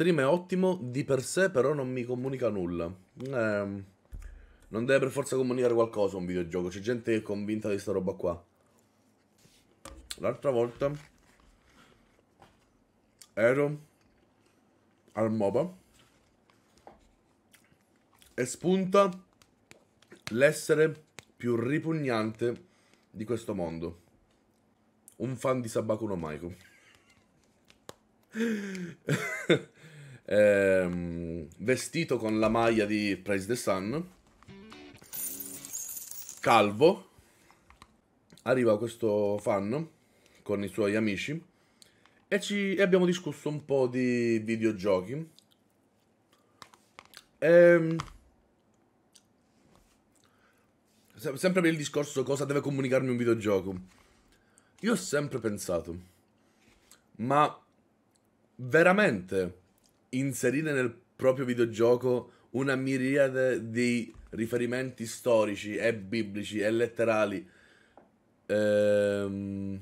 Stream è ottimo di per sé, però non mi comunica nulla. Eh, non deve per forza comunicare qualcosa un videogioco. C'è gente convinta di sta roba qua. L'altra volta ero al MOBA e spunta l'essere più ripugnante di questo mondo. Un fan di Sabakuno Maiko. ehm, vestito con la maglia di Praise the Sun, calvo, arriva questo fan con i suoi amici e, ci, e abbiamo discusso un po' di videogiochi. Ehm, sempre per il discorso cosa deve comunicarmi un videogioco. Io ho sempre pensato, ma veramente inserire nel proprio videogioco una miriade di riferimenti storici e biblici e letterali ehm,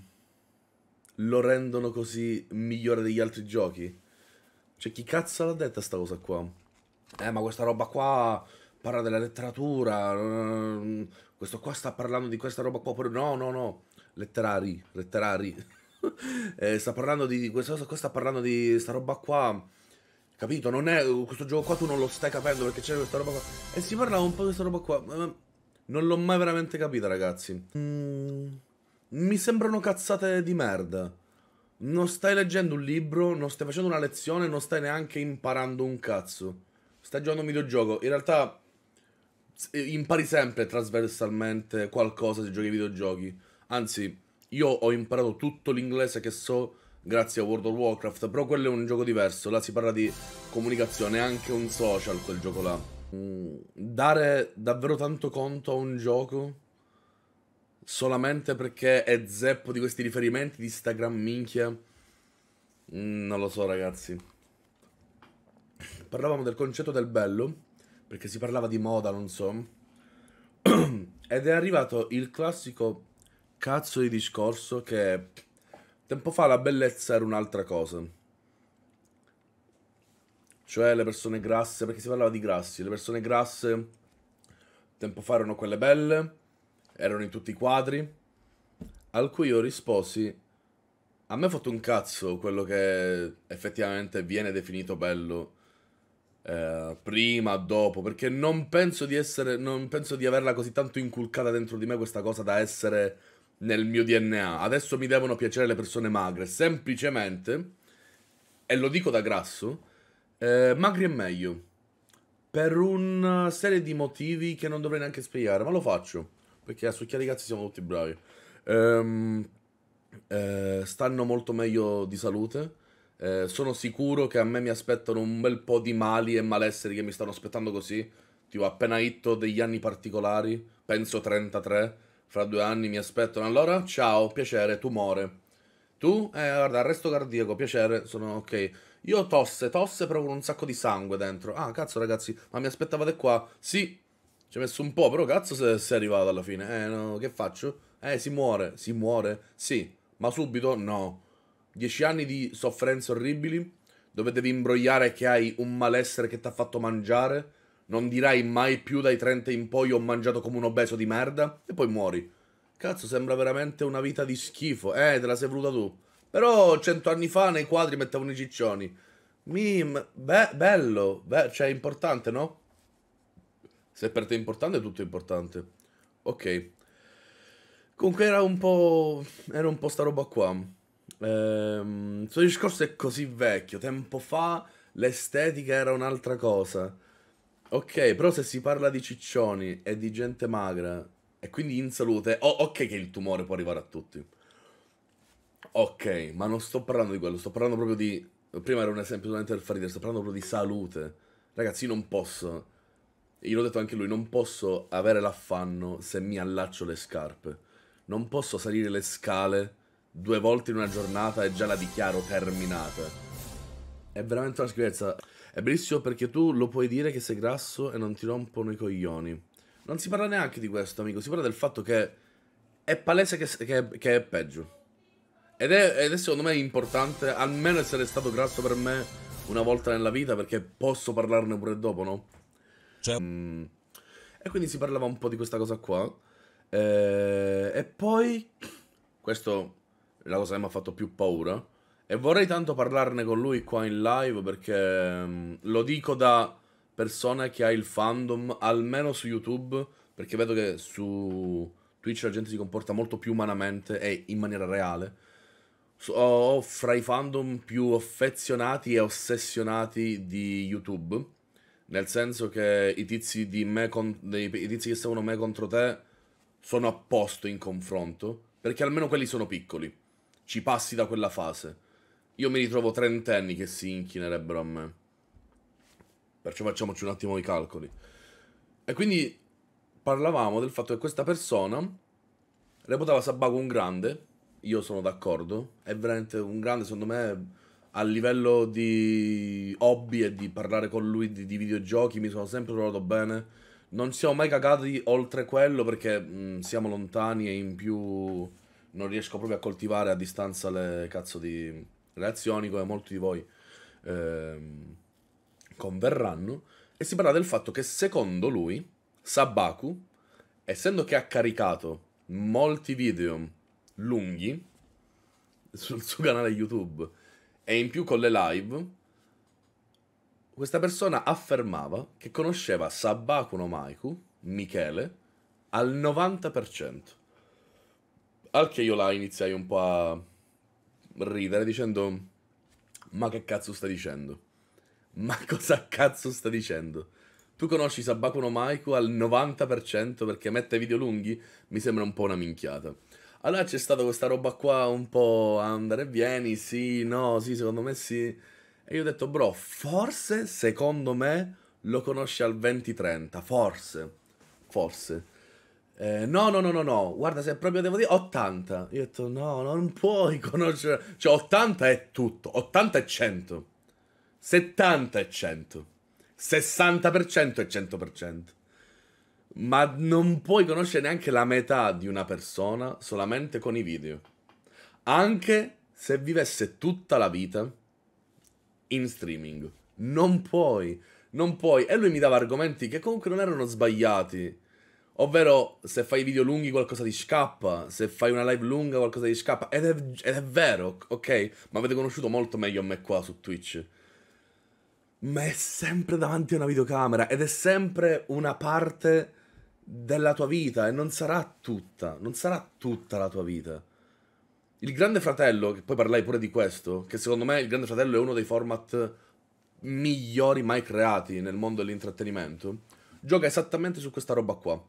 lo rendono così migliore degli altri giochi? Cioè, chi cazzo l'ha detta sta cosa qua? Eh, ma questa roba qua parla della letteratura. Eh, questo qua sta parlando di questa roba qua. Pure... No, no, no. Letterari, letterari. eh, sta parlando di, di questa cosa qua, sta parlando di questa roba qua. Capito? Non è. Uh, questo gioco qua tu non lo stai capendo perché c'è questa roba qua. E si parlava un po' di questa roba qua. Non l'ho mai veramente capita, ragazzi. Mm, mi sembrano cazzate di merda. Non stai leggendo un libro, non stai facendo una lezione, non stai neanche imparando un cazzo. Stai giocando un videogioco. In realtà. Eh, impari sempre trasversalmente qualcosa se giochi ai videogiochi. Anzi, io ho imparato tutto l'inglese che so grazie a World of Warcraft, però quello è un gioco diverso, là si parla di comunicazione, è anche un social quel gioco là. Mm, dare davvero tanto conto a un gioco solamente perché è zeppo di questi riferimenti di Instagram minchia, mm, non lo so ragazzi. Parlavamo del concetto del bello, perché si parlava di moda, non so. Ed è arrivato il classico cazzo di discorso che Tempo fa la bellezza era un'altra cosa. Cioè le persone grasse, perché si parlava di grassi, le persone grasse tempo fa erano quelle belle, erano in tutti i quadri, al cui io risposi a me ha fatto un cazzo quello che effettivamente viene definito bello eh, prima, dopo, perché non penso di essere, non penso di averla così tanto inculcata dentro di me questa cosa da essere nel mio DNA. Adesso mi devono piacere le persone magre, semplicemente, e lo dico da grasso, eh, magri è meglio. Per una eh, serie di motivi che non dovrei neanche spiegare, ma lo faccio. Perché a succhiare i cazzi siamo tutti bravi. Ehm, eh, stanno molto meglio di salute. Eh, sono sicuro che a me mi aspettano un bel po' di mali e malesseri che mi stanno aspettando così. Tipo appena hitto degli anni particolari, penso 33 fra due anni mi aspettano allora? Ciao, piacere, tumore. Tu? Eh, guarda, arresto cardiaco, piacere, sono ok. Io tosse, tosse, però con un sacco di sangue dentro. Ah, cazzo, ragazzi, ma mi aspettavate qua? Sì. Ci ho messo un po', però cazzo se sei arrivato alla fine. Eh, no, che faccio? Eh, si muore, si muore? Sì. Ma subito? No. Dieci anni di sofferenze orribili? Dove devi imbrogliare che hai un malessere che ti ha fatto mangiare? Non dirai mai più dai 30 in poi ho mangiato come un obeso di merda e poi muori. Cazzo, sembra veramente una vita di schifo. Eh, te la sei voluta tu. Però cento anni fa nei quadri mettevano i ciccioni. Mim, be- bello, be- cioè importante, no? Se per te è importante, tutto è importante. Ok. Comunque era un po'... era un po' sta roba qua. Ehm, il suo discorso è così vecchio. Tempo fa l'estetica era un'altra cosa. Ok, però se si parla di ciccioni e di gente magra e quindi in salute, oh, ok che il tumore può arrivare a tutti. Ok, ma non sto parlando di quello, sto parlando proprio di... Prima era un esempio solamente del faridere, sto parlando proprio di salute. Ragazzi, io non posso... Io l'ho detto anche lui, non posso avere l'affanno se mi allaccio le scarpe. Non posso salire le scale due volte in una giornata e già la dichiaro terminata. È veramente una schifezza. È bellissimo perché tu lo puoi dire che sei grasso e non ti rompono i coglioni. Non si parla neanche di questo, amico. Si parla del fatto che è palese che, che, che è peggio. Ed è, ed è, secondo me importante almeno essere stato grasso per me una volta nella vita perché posso parlarne pure dopo, no? Cioè. Mm. E quindi si parlava un po' di questa cosa qua. Eh, e poi, questo è la cosa che mi ha fatto più paura. E vorrei tanto parlarne con lui qua in live perché mm, lo dico da persona che ha il fandom, almeno su YouTube, perché vedo che su Twitch la gente si comporta molto più umanamente e in maniera reale. So, ho fra i fandom più affezionati e ossessionati di YouTube, nel senso che i tizi, di me con, dei, i tizi che stavano me contro te sono a posto in confronto, perché almeno quelli sono piccoli, ci passi da quella fase io mi ritrovo trentenni che si inchinerebbero a me. Perciò facciamoci un attimo i calcoli. E quindi parlavamo del fatto che questa persona reputava Sabago un grande, io sono d'accordo, è veramente un grande secondo me a livello di hobby e di parlare con lui di, di videogiochi mi sono sempre trovato bene. Non siamo mai cagati oltre quello perché mh, mm, siamo lontani e in più non riesco proprio a coltivare a distanza le cazzo di relazioni, come molti di voi ehm, converranno, e si parla del fatto che secondo lui Sabaku, essendo che ha caricato molti video lunghi sul suo canale YouTube e in più con le live, questa persona affermava che conosceva Sabaku no Maiku, Michele, al 90%. Al che io la iniziai un po' a ridere dicendo ma che cazzo sta dicendo? Ma cosa cazzo sta dicendo? Tu conosci Sabakuno Maiku al 90% perché mette video lunghi? Mi sembra un po' una minchiata. Allora c'è stata questa roba qua un po' andare e vieni, sì, no, sì, secondo me sì. E io ho detto, bro, forse, secondo me, lo conosci al 20-30, forse, forse. Eh, no, no, no, no, no, guarda, se proprio devo dire 80. Io ho detto, no, non puoi conoscere. Cioè, 80 è tutto, 80 è 100, 70 è 100, 60% è 100%. Ma non puoi conoscere neanche la metà di una persona solamente con i video. Anche se vivesse tutta la vita in streaming. Non puoi, non puoi. E lui mi dava argomenti che comunque non erano sbagliati Ovvero, se fai video lunghi qualcosa ti scappa, se fai una live lunga qualcosa ti scappa. Ed è, ed è vero, ok? Ma avete conosciuto molto meglio a me qua su Twitch. Ma è sempre davanti a una videocamera ed è sempre una parte della tua vita e non sarà tutta, non sarà tutta la tua vita. Il Grande Fratello, che poi parlai pure di questo, che secondo me il Grande Fratello è uno dei format migliori mai creati nel mondo dell'intrattenimento, gioca esattamente su questa roba qua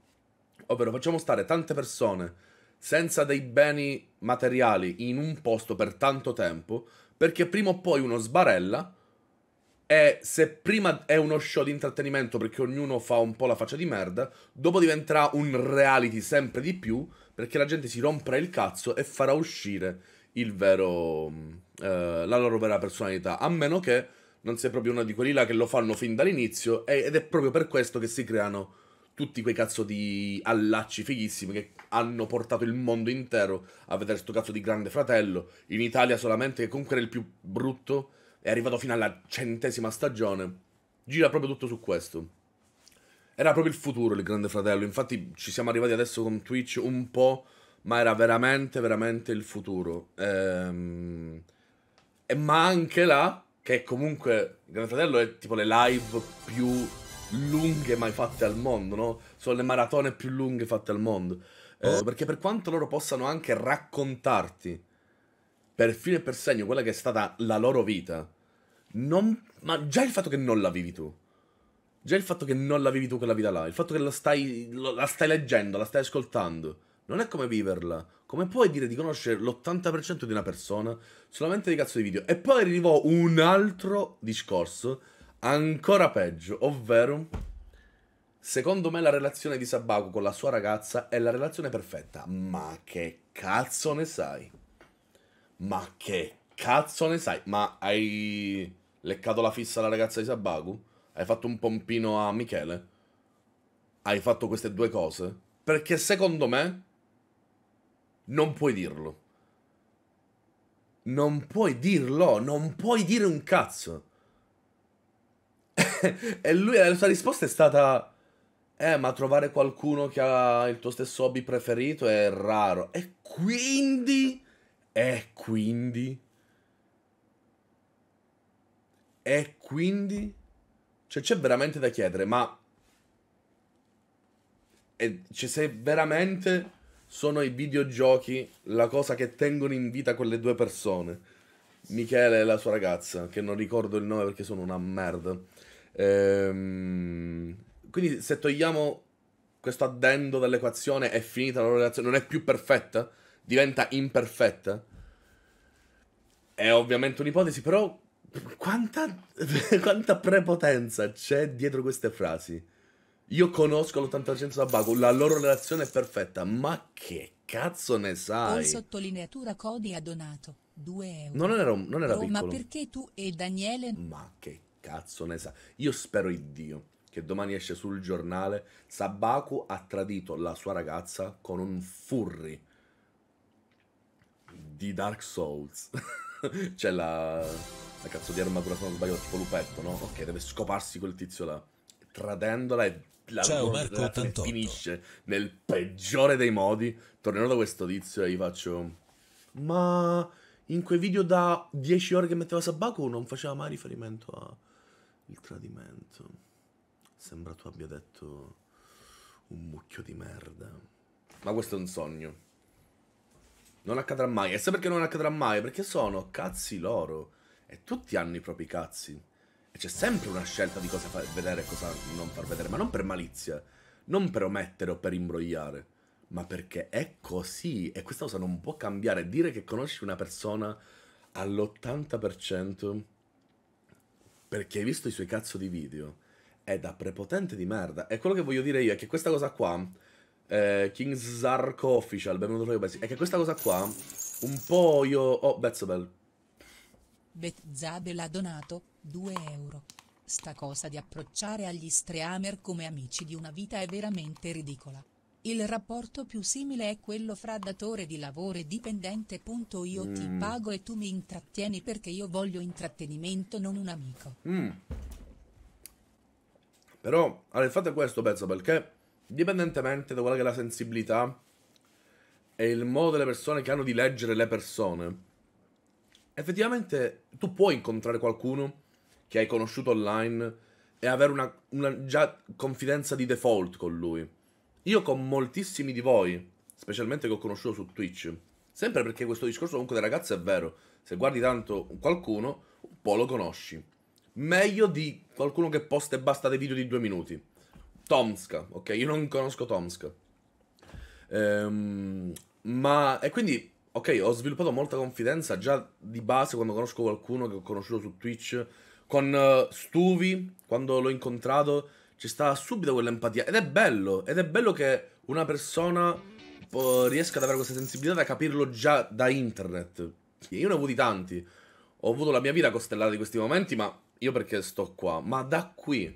ovvero facciamo stare tante persone senza dei beni materiali in un posto per tanto tempo, perché prima o poi uno sbarella e se prima è uno show di intrattenimento perché ognuno fa un po' la faccia di merda, dopo diventerà un reality sempre di più perché la gente si romperà il cazzo e farà uscire il vero, eh, la loro vera personalità, a meno che non sia proprio uno di quelli là che lo fanno fin dall'inizio ed è proprio per questo che si creano tutti quei cazzo di allacci fighissimi che hanno portato il mondo intero a vedere sto cazzo di Grande Fratello. In Italia solamente, che comunque era il più brutto, è arrivato fino alla centesima stagione. Gira proprio tutto su questo. Era proprio il futuro il Grande Fratello, infatti ci siamo arrivati adesso con Twitch un po', ma era veramente, veramente il futuro. Ehm... E ma anche là, che comunque Grande Fratello è tipo le live più lunghe mai fatte al mondo, no? Sono le maratone più lunghe fatte al mondo. Eh, oh. perché per quanto loro possano anche raccontarti per fine e per segno quella che è stata la loro vita, non... ma già il fatto che non la vivi tu. Già il fatto che non la vivi tu quella vita là, il fatto che stai, la stai leggendo, la stai ascoltando, non è come viverla. Come puoi dire di conoscere l'80% di una persona solamente di cazzo di video? E poi arrivò un altro discorso Ancora peggio, ovvero, secondo me la relazione di Sabaku con la sua ragazza è la relazione perfetta. Ma che cazzo ne sai? Ma che cazzo ne sai? Ma hai leccato la fissa alla ragazza di Sabaku? Hai fatto un pompino a Michele? Hai fatto queste due cose? Perché secondo me non puoi dirlo. Non puoi dirlo, non puoi dire un cazzo. e lui, la sua risposta è stata... Eh, ma trovare qualcuno che ha il tuo stesso hobby preferito è raro. E quindi... E quindi... E quindi... Cioè, c'è veramente da chiedere, ma... E, cioè, se veramente sono i videogiochi la cosa che tengono in vita quelle due persone. Michele e la sua ragazza, che non ricordo il nome perché sono una merda. Ehm, quindi se togliamo questo addendo dall'equazione è finita la loro relazione, non è più perfetta, diventa imperfetta. È ovviamente un'ipotesi, però quanta, quanta prepotenza c'è dietro queste frasi. Io conosco l'80% da Baku, la loro relazione è perfetta, ma che cazzo ne sai? Con sottolineatura Cody ha donato 2 euro. Non era, non era Roma, oh, piccolo. Ma perché tu e Daniele... Ma che cazzo ne sa. Io spero Iddio che domani esce sul giornale Sabaku ha tradito la sua ragazza con un furry di Dark Souls. C'è la, la cazzo di armatura, se non sbaglio, tipo lupetto, no? Ok, deve scoparsi quel tizio là. Tradendola e la, Ciao, Marco, la, la finisce nel peggiore dei modi. Tornerò da questo tizio e gli faccio... Ma in quei video da 10 ore che metteva Sabaku non faceva mai riferimento a il tradimento. Sembra tu abbia detto un mucchio di merda. Ma questo è un sogno. Non accadrà mai. E sai perché non accadrà mai? Perché sono cazzi loro. E tutti hanno i propri cazzi. E c'è sempre una scelta di cosa far vedere e cosa non far vedere. Ma non per malizia. Non per omettere o per imbrogliare. Ma perché è così. E questa cosa non può cambiare. Dire che conosci una persona all'80% perché hai visto i suoi cazzo di video, è da prepotente di merda. E quello che voglio dire io è che questa cosa qua, eh, King's Zark Official, benvenuto tra i paesi, è che questa cosa qua, un po' io... Oh, Bezzabel. Bezzabel ha donato 2 euro. Sta cosa di approcciare agli streamer come amici di una vita è veramente ridicola. Il rapporto più simile è quello fra datore di lavoro e dipendente. Io mm. ti pago e tu mi intrattieni perché io voglio intrattenimento, non un amico. Mm. Però, allora, fate questo pezzo perché, indipendentemente da quella che è la sensibilità e il modo delle persone che hanno di leggere le persone, effettivamente tu puoi incontrare qualcuno che hai conosciuto online e avere una, una già confidenza di default con lui. Io con moltissimi di voi, specialmente che ho conosciuto su Twitch, sempre perché questo discorso comunque delle ragazzi è vero, se guardi tanto qualcuno, un po' lo conosci. Meglio di qualcuno che posta e basta dei video di due minuti. Tomska, ok? Io non conosco Tomska. Ehm, ma... E quindi, ok, ho sviluppato molta confidenza già di base quando conosco qualcuno che ho conosciuto su Twitch. Con uh, Stuvi, quando l'ho incontrato, ci sta subito quell'empatia. Ed è bello, ed è bello che una persona eh, riesca ad avere questa sensibilità da capirlo già da internet. Io ne ho avuti tanti. Ho avuto la mia vita costellata di questi momenti, ma io perché sto qua. Ma da qui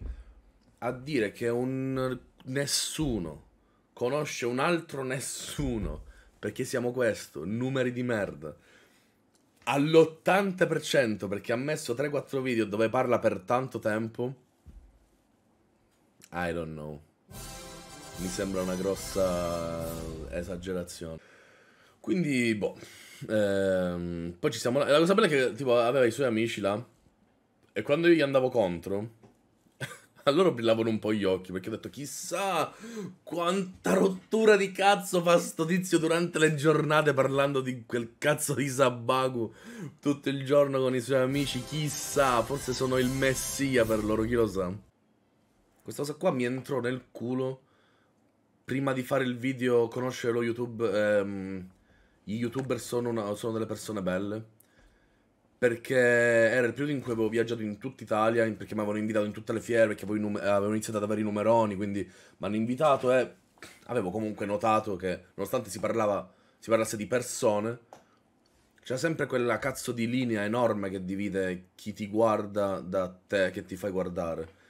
a dire che un nessuno conosce un altro nessuno, perché siamo questo, numeri di merda. All'80% perché ha messo 3-4 video dove parla per tanto tempo i don't know. Mi sembra una grossa esagerazione. Quindi, boh. Ehm, poi ci siamo... La cosa bella è che, tipo, aveva i suoi amici là. E quando io gli andavo contro... Allora brillavano un po' gli occhi perché ho detto chissà quanta rottura di cazzo fa sto tizio durante le giornate parlando di quel cazzo di Sabaku tutto il giorno con i suoi amici, chissà, forse sono il messia per loro, chi lo sa. Questa cosa qua mi entrò nel culo prima di fare il video, conoscere lo YouTube. Ehm, gli YouTuber sono, una, sono delle persone belle. Perché era il periodo in cui avevo viaggiato in tutta Italia, perché mi avevano invitato in tutte le fiere, perché poi avevo iniziato ad avere i numeroni, quindi mi hanno invitato e avevo comunque notato che, nonostante si, parlava, si parlasse di persone, c'è sempre quella cazzo di linea enorme che divide chi ti guarda da te che ti fai guardare.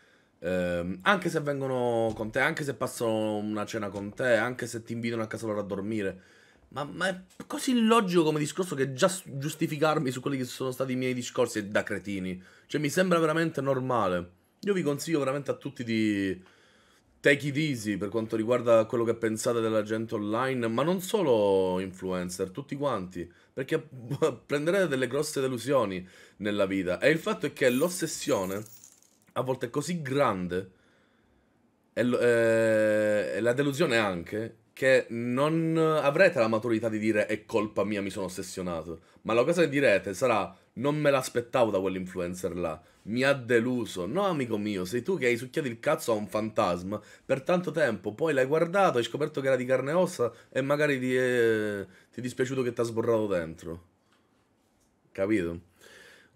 Eh, anche se vengono con te, anche se passano una cena con te, anche se ti invitano a casa loro a dormire. Ma, ma è così illogico come discorso che già giustificarmi su quelli che sono stati i miei discorsi è da cretini. Cioè, mi sembra veramente normale. Io vi consiglio veramente a tutti di take it easy per quanto riguarda quello che pensate della gente online, ma non solo influencer, tutti quanti, perché prenderete delle grosse delusioni nella vita. E il fatto è che l'ossessione a volte è così grande e, eh, e la delusione anche che non avrete la maturità di dire è colpa mia, mi sono ossessionato. Ma la cosa che direte sarà non me l'aspettavo da quell'influencer là, mi ha deluso. No, amico mio, sei tu che hai succhiato il cazzo a un fantasma per tanto tempo, poi l'hai guardato, hai scoperto che era di carne e ossa e magari ti è, ti è dispiaciuto che ti ha sborrato dentro. Capito?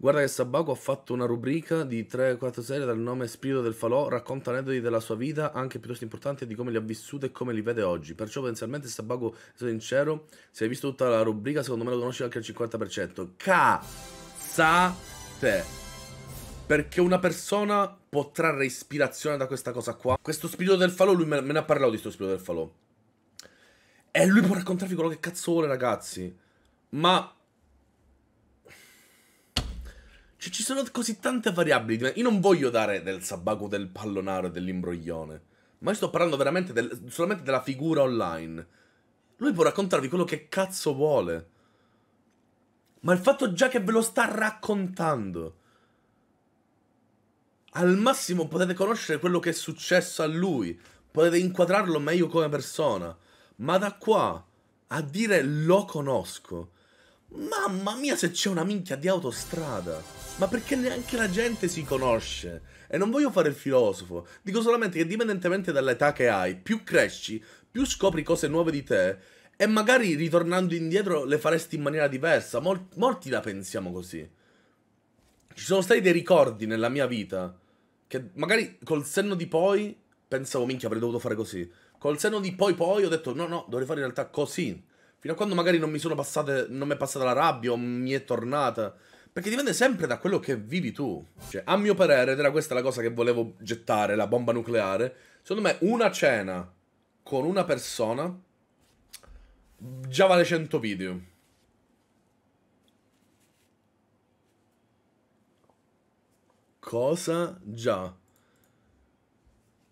Guarda che Sabaco ha fatto una rubrica di 3-4 serie dal nome Spirito del Falò, racconta aneddoti della sua vita, anche piuttosto importanti, di come li ha vissuti e come li vede oggi. Perciò potenzialmente Sabaco, se sincero, se hai visto tutta la rubrica, secondo me lo conosci anche al 50%. Cazzate! Perché una persona può trarre ispirazione da questa cosa qua. Questo Spirito del Falò, lui me ne ha parlato di questo Spirito del Falò. E lui può raccontarvi quello che cazzo vuole, ragazzi. Ma cioè, ci sono così tante variabili. Io non voglio dare del sabago, del pallonare, dell'imbroglione. Ma io sto parlando veramente del, solamente della figura online. Lui può raccontarvi quello che cazzo vuole. Ma il fatto già che ve lo sta raccontando. Al massimo potete conoscere quello che è successo a lui. Potete inquadrarlo meglio come persona. Ma da qua a dire lo conosco. Mamma mia se c'è una minchia di autostrada ma perché neanche la gente si conosce. E non voglio fare il filosofo, dico solamente che dipendentemente dall'età che hai, più cresci, più scopri cose nuove di te e magari ritornando indietro le faresti in maniera diversa. Mol molti la pensiamo così. Ci sono stati dei ricordi nella mia vita che magari col senno di poi pensavo minchia avrei dovuto fare così. Col senno di poi poi ho detto no no, dovrei fare in realtà così. Fino a quando magari non mi sono passate non mi è passata la rabbia o mi è tornata perché dipende sempre da quello che vivi tu. Cioè, a mio parere, ed era questa la cosa che volevo gettare, la bomba nucleare, secondo me una cena con una persona già vale 100 video. Cosa? Già.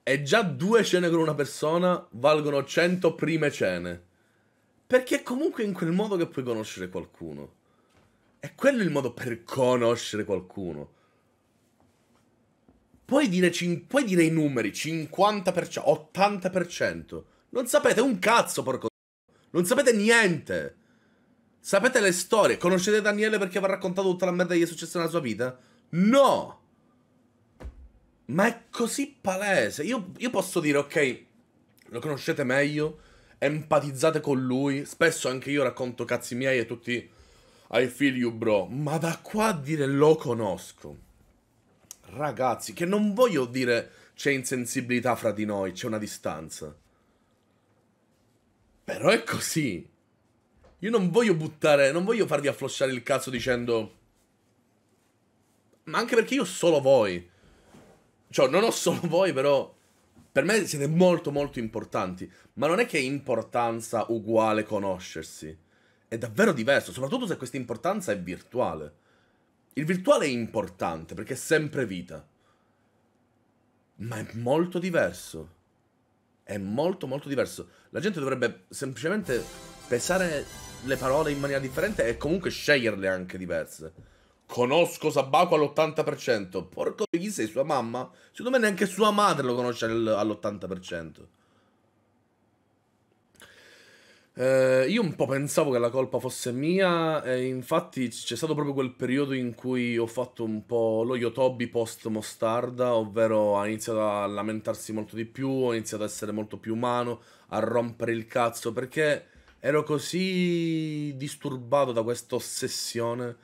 E già due cene con una persona valgono 100 prime cene. Perché è comunque in quel modo che puoi conoscere qualcuno. È quello il modo per conoscere qualcuno. Puoi dire, puoi dire i numeri, 50%, 80%. Non sapete un cazzo, porco. Non sapete niente. Sapete le storie. Conoscete Daniele perché vi ha raccontato tutta la merda che gli è successa nella sua vita? No. Ma è così palese. Io, io posso dire, ok, lo conoscete meglio, empatizzate con lui. Spesso anche io racconto cazzi miei e tutti i feel you oh bro, ma da qua a dire lo conosco. Ragazzi, che non voglio dire c'è insensibilità fra di noi, c'è una distanza. Però è così. Io non voglio buttare, non voglio farvi afflosciare il cazzo dicendo... Ma anche perché io ho solo voi. Cioè, non ho solo voi, però... Per me siete molto molto importanti. Ma non è che importanza uguale conoscersi è davvero diverso, soprattutto se questa importanza è virtuale. Il virtuale è importante perché è sempre vita. Ma è molto diverso. È molto molto diverso. La gente dovrebbe semplicemente pesare le parole in maniera differente e comunque sceglierle anche diverse. Conosco Sabaco all'80%. Porco di chi sei sua mamma? Secondo me neanche sua madre lo conosce all'80%. Eh, io un po' pensavo che la colpa fosse mia, e infatti c'è stato proprio quel periodo in cui ho fatto un po' lo Yotobi post Mostarda, ovvero ha iniziato a lamentarsi molto di più, ho iniziato ad essere molto più umano, a rompere il cazzo, perché ero così disturbato da questa ossessione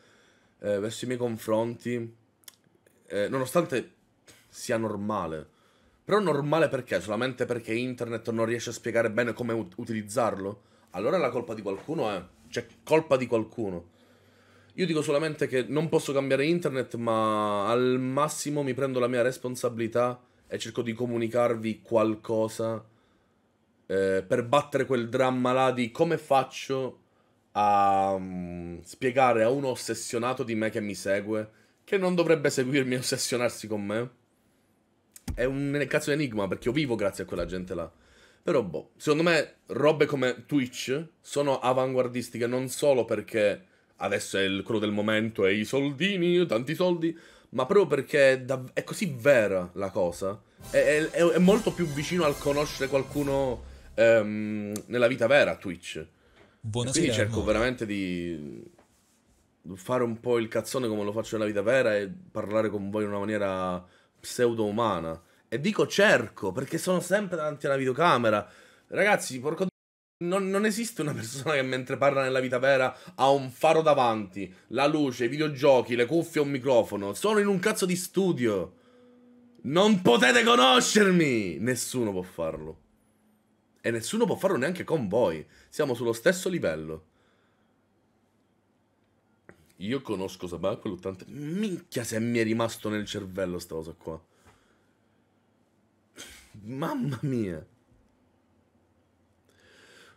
eh, verso i miei confronti, eh, nonostante sia normale. Però normale perché? Solamente perché internet non riesce a spiegare bene come utilizzarlo? allora è la colpa di qualcuno, eh. Cioè, colpa di qualcuno. Io dico solamente che non posso cambiare internet, ma al massimo mi prendo la mia responsabilità e cerco di comunicarvi qualcosa eh, per battere quel dramma là di come faccio a um, spiegare a uno ossessionato di me che mi segue, che non dovrebbe seguirmi e ossessionarsi con me. È un cazzo di enigma perché io vivo grazie a quella gente là. Però boh, secondo me robe come Twitch sono avanguardistiche non solo perché adesso è il, quello del momento e i soldini, tanti soldi, ma proprio perché è così vera la cosa. È, è, è molto più vicino al conoscere qualcuno ehm, nella vita vera Twitch. Buonasera. Quindi cerco veramente di fare un po' il cazzone come lo faccio nella vita vera e parlare con voi in una maniera pseudo umana. E dico cerco, perché sono sempre davanti alla videocamera. Ragazzi, porco... Non, non, esiste una persona che mentre parla nella vita vera ha un faro davanti, la luce, i videogiochi, le cuffie e un microfono. Sono in un cazzo di studio. Non potete conoscermi! Nessuno può farlo. E nessuno può farlo neanche con voi. Siamo sullo stesso livello. Io conosco Sabacco l'80... Minchia se mi è rimasto nel cervello sta cosa qua. Mamma mia.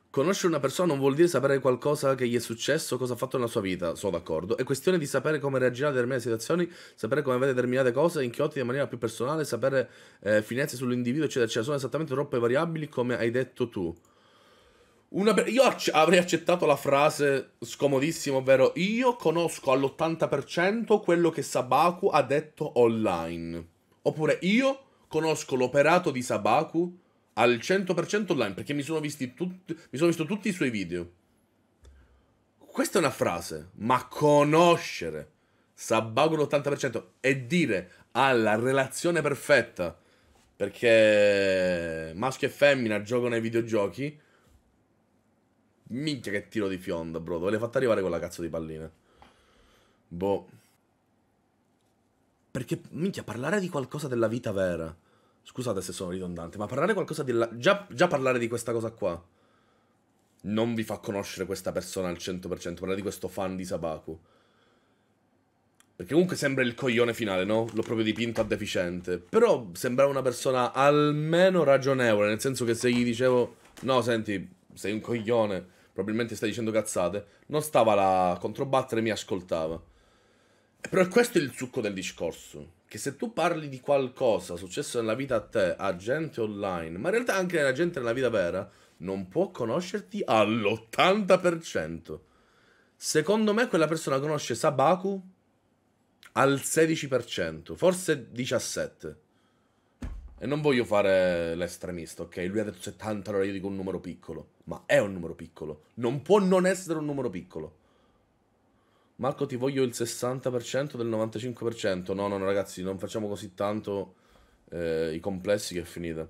Conoscere una persona non vuol dire sapere qualcosa che gli è successo, cosa ha fatto nella sua vita, sono d'accordo. È questione di sapere come reagire a determinate situazioni, sapere come vede determinate cose, inchiotti in maniera più personale, sapere eh, finezze sull'individuo, eccetera, eccetera. Sono esattamente troppe variabili come hai detto tu. Per... io ac- avrei accettato la frase scomodissima, ovvero io conosco all'80% quello che Sabaku ha detto online. Oppure io conosco l'operato di Sabaku al 100% online perché mi sono, tut- mi sono visto tutti i suoi video. Questa è una frase, ma conoscere Sabaku l'80% e dire alla ah, relazione perfetta perché maschio e femmina giocano ai videogiochi. Minchia che tiro di fionda, bro. Dove l'hai fatta arrivare quella cazzo di pallina? Boh. Perché, minchia, parlare di qualcosa della vita vera Scusate se sono ridondante, ma parlare qualcosa di... La... Già, già parlare di questa cosa qua non vi fa conoscere questa persona al 100%, parlare di questo fan di Sabaku. Perché comunque sembra il coglione finale, no? L'ho proprio dipinto a deficiente. Però sembrava una persona almeno ragionevole, nel senso che se gli dicevo "No, senti, sei un coglione, probabilmente stai dicendo cazzate", non stava là a controbattere, mi ascoltava. Però questo è il succo del discorso che se tu parli di qualcosa successo nella vita a te, a gente online, ma in realtà anche la gente nella vita vera, non può conoscerti all'80%. Secondo me quella persona conosce Sabaku al 16%, forse 17%. E non voglio fare l'estremista, ok? Lui ha detto 70, allora io dico un numero piccolo. Ma è un numero piccolo. Non può non essere un numero piccolo. Marco ti voglio il 60% del 95%. No, no, no ragazzi, non facciamo così tanto eh, i complessi che è finita.